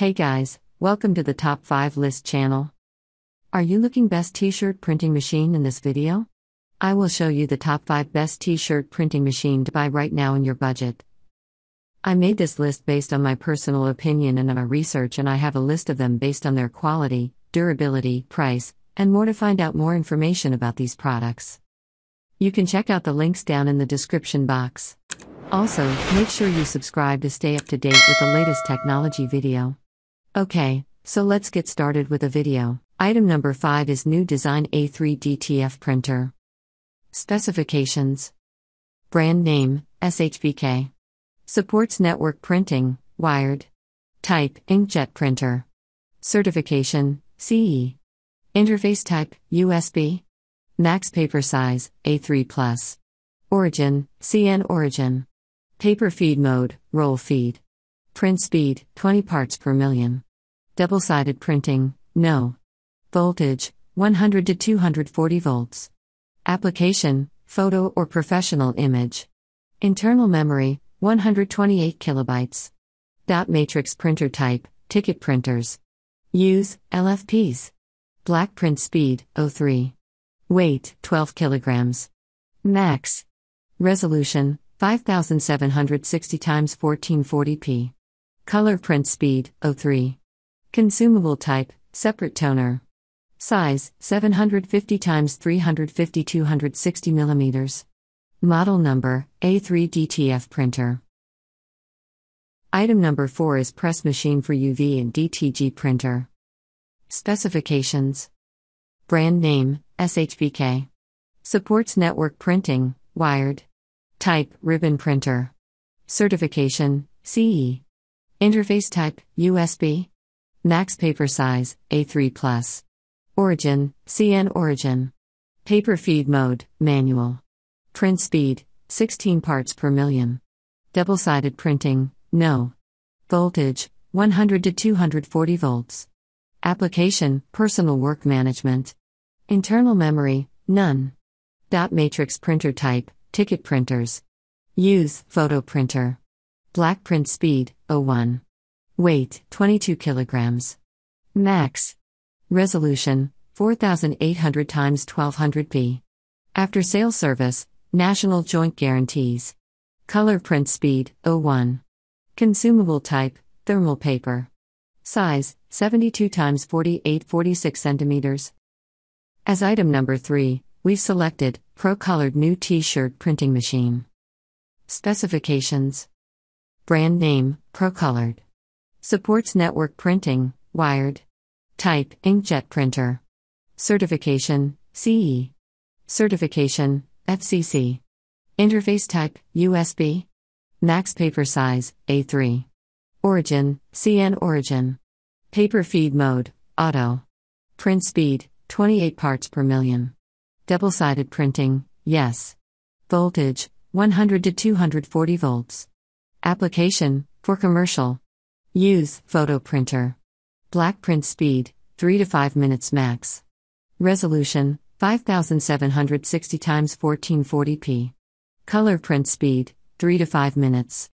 Hey guys, welcome to the Top 5 List channel. Are you looking best t-shirt printing machine in this video? I will show you the top 5 best t-shirt printing machine to buy right now in your budget. I made this list based on my personal opinion and my research and I have a list of them based on their quality, durability, price, and more to find out more information about these products. You can check out the links down in the description box. Also, make sure you subscribe to stay up to date with the latest technology video. Okay, so let's get started with a video. Item number 5 is new design A3 DTF printer. Specifications Brand name SHBK. Supports network printing, wired. Type inkjet printer. Certification CE. Interface type USB. Max paper size A3. plus. Origin CN origin. Paper feed mode roll feed. Print speed 20 parts per million. Double sided printing, no. Voltage, 100 to 240 volts. Application, photo or professional image. Internal memory, 128 kilobytes. Dot matrix printer type, ticket printers. Use LFPs. Black print speed 03. Weight 12 kilograms. Max. Resolution 5760 times 1440p. Color print speed 03. Consumable type, separate toner. Size 750 x 350 260 mm. Model number A3 DTF printer. Item number 4 is press machine for UV and DTG printer. Specifications Brand name SHBK. Supports network printing, wired. Type ribbon printer. Certification CE. Interface type USB. Max paper size A3+. Origin CN origin. Paper feed mode manual. Print speed 16 parts per million. Double sided printing no. Voltage 100 to 240 volts. Application personal work management. Internal memory none. Dot matrix printer type ticket printers. Use photo printer. Black print speed 01. Weight 22 kilograms. Max. Resolution 4800 times 1200 p. After sale service, national joint guarantees. Color print speed 01. Consumable type thermal paper. Size 72 times 48 46 centimeters. As item number 3, we've selected Pro Colored New T-shirt printing machine. Specifications. Brand name: Pro Colored. Supports network printing, wired. Type inkjet printer. Certification CE. Certification FCC. Interface type USB. Max paper size A3. Origin CN origin. Paper feed mode auto. Print speed 28 parts per million. Double sided printing yes. Voltage 100 to 240 volts. Application for commercial. Use photo printer. Black print speed 3 to 5 minutes max. Resolution 5760 x 1440p. Color print speed 3 to 5 minutes.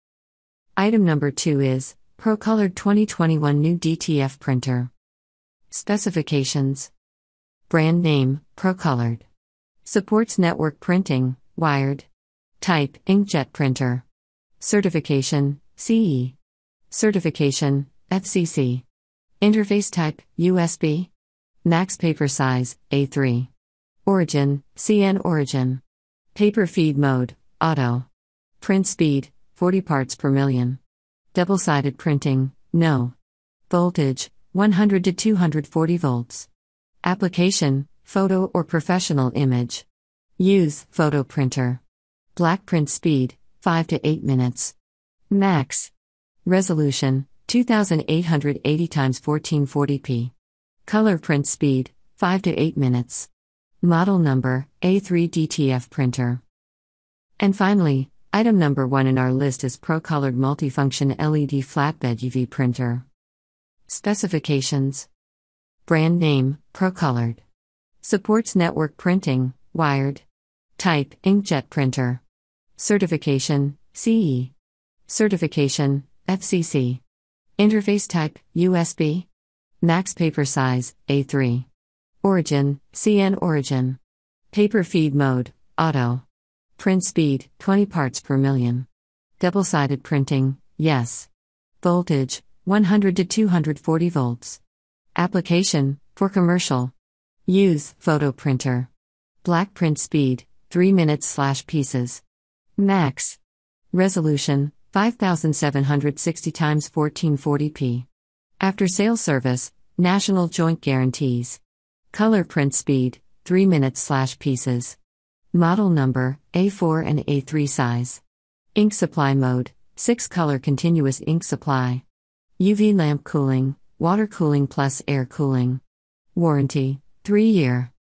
Item number 2 is ProColored 2021 new DTF printer. Specifications Brand name ProColored. Supports network printing, wired. Type inkjet printer. Certification CE. Certification FCC. Interface type USB. Max paper size A3. Origin CN origin. Paper feed mode auto. Print speed 40 parts per million. Double sided printing no. Voltage 100 to 240 volts. Application photo or professional image. Use photo printer. Black print speed 5 to 8 minutes. Max Resolution 2880 x 1440p. Color print speed 5 to 8 minutes. Model number A3 DTF printer. And finally, item number 1 in our list is ProColored multifunction LED flatbed UV printer. Specifications Brand name ProColored. Supports network printing, wired. Type inkjet printer. Certification CE. Certification FCC. Interface type USB. Max paper size A3. Origin CN origin. Paper feed mode auto. Print speed 20 parts per million. Double sided printing yes. Voltage 100 to 240 volts. Application for commercial. Use photo printer. Black print speed 3 minutes slash pieces. Max. Resolution 5760 times 1440p. After sale service, national joint guarantees. Color print speed, 3 minutes slash pieces. Model number, A4 and A3 size. Ink supply mode, 6 color continuous ink supply. UV lamp cooling, water cooling plus air cooling. Warranty, 3 year.